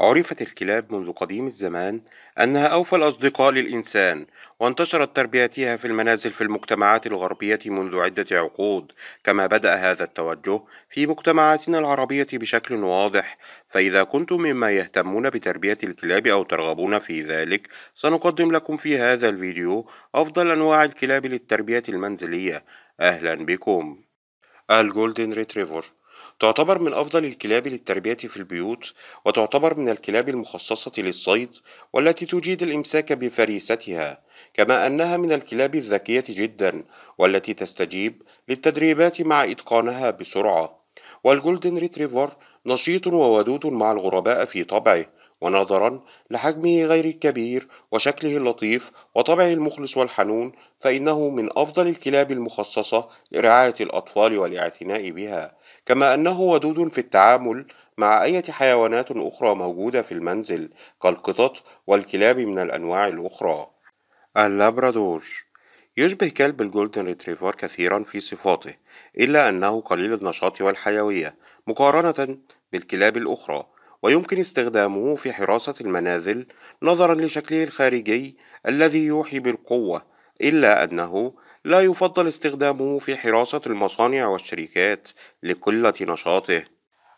عرفت الكلاب منذ قديم الزمان أنها أوفى الأصدقاء للإنسان، وانتشرت تربيتها في المنازل في المجتمعات الغربية منذ عدة عقود، كما بدأ هذا التوجه في مجتمعاتنا العربية بشكل واضح، فإذا كنتم مما يهتمون بتربية الكلاب أو ترغبون في ذلك، سنقدم لكم في هذا الفيديو أفضل أنواع الكلاب للتربية المنزلية، أهلا بكم. الجولدن ريتريفر تعتبر من أفضل الكلاب للتربية في البيوت وتعتبر من الكلاب المخصصة للصيد والتي تجيد الإمساك بفريستها كما أنها من الكلاب الذكية جدا والتي تستجيب للتدريبات مع إتقانها بسرعة والجولدن ريتريفر نشيط وودود مع الغرباء في طبعه ونظرا لحجمه غير الكبير وشكله اللطيف وطبعه المخلص والحنون فإنه من أفضل الكلاب المخصصة لرعاية الأطفال والاعتناء بها كما أنه ودود في التعامل مع أي حيوانات أخرى موجودة في المنزل كالقطط والكلاب من الأنواع الأخرى اللابرادور يشبه كلب الجولدن ريتريفر كثيرا في صفاته إلا أنه قليل النشاط والحيوية مقارنة بالكلاب الأخرى ويمكن استخدامه في حراسة المنازل نظرا لشكله الخارجي الذي يوحي بالقوة إلا أنه لا يفضل استخدامه في حراسة المصانع والشركات لقلة نشاطه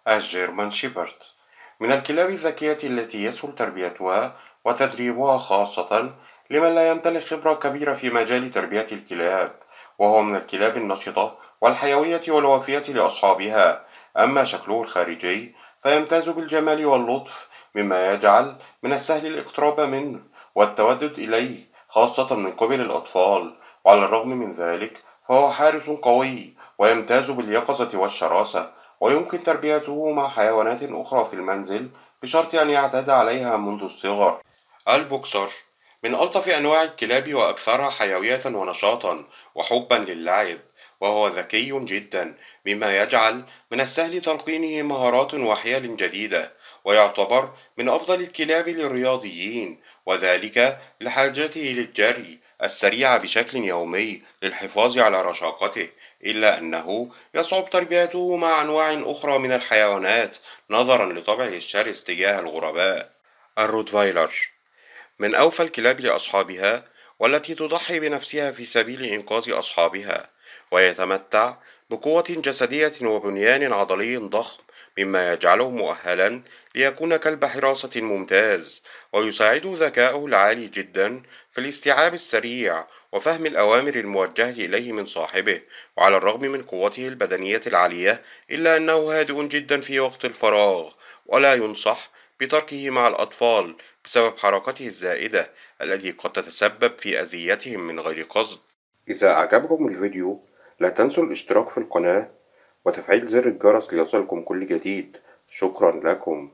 الجيرمان شيبرت من الكلاب الذكية التي يسهل تربيتها وتدريبها خاصة لمن لا يمتلك خبرة كبيرة في مجال تربية الكلاب وهو من الكلاب النشطة والحيوية والوافية لأصحابها أما شكله الخارجي فيمتاز بالجمال واللطف مما يجعل من السهل الاقتراب منه والتودد إليه خاصة من قبل الأطفال وعلى الرغم من ذلك فهو حارس قوي ويمتاز باليقظة والشراسة ويمكن تربيته مع حيوانات أخرى في المنزل بشرط أن يعتاد عليها منذ الصغر البوكسر من ألطف أنواع الكلاب وأكثرها حيوية ونشاطا وحبا للعب وهو ذكي جدا مما يجعل من السهل تلقينه مهارات وحيل جديدة ويعتبر من أفضل الكلاب للرياضيين وذلك لحاجته للجري السريع بشكل يومي للحفاظ على رشاقته إلا أنه يصعب تربيته مع أنواع أخرى من الحيوانات نظرا لطبعه الشرس تجاه الغرباء الروتفايلر من أوفى الكلاب لأصحابها والتي تضحي بنفسها في سبيل إنقاذ أصحابها ويتمتع بقوة جسدية وبنيان عضلي ضخم مما يجعله مؤهلا ليكون كلب حراسة ممتاز ويساعد ذكاؤه العالي جدا في الاستيعاب السريع وفهم الأوامر الموجهة إليه من صاحبه وعلى الرغم من قوته البدنية العالية إلا أنه هادئ جدا في وقت الفراغ ولا ينصح بتركه مع الأطفال بسبب حركته الزائدة التي قد تتسبب في أذيتهم من غير قصد إذا أعجبكم الفيديو لا تنسوا الاشتراك في القناة وتفعيل زر الجرس ليصلكم كل جديد شكرا لكم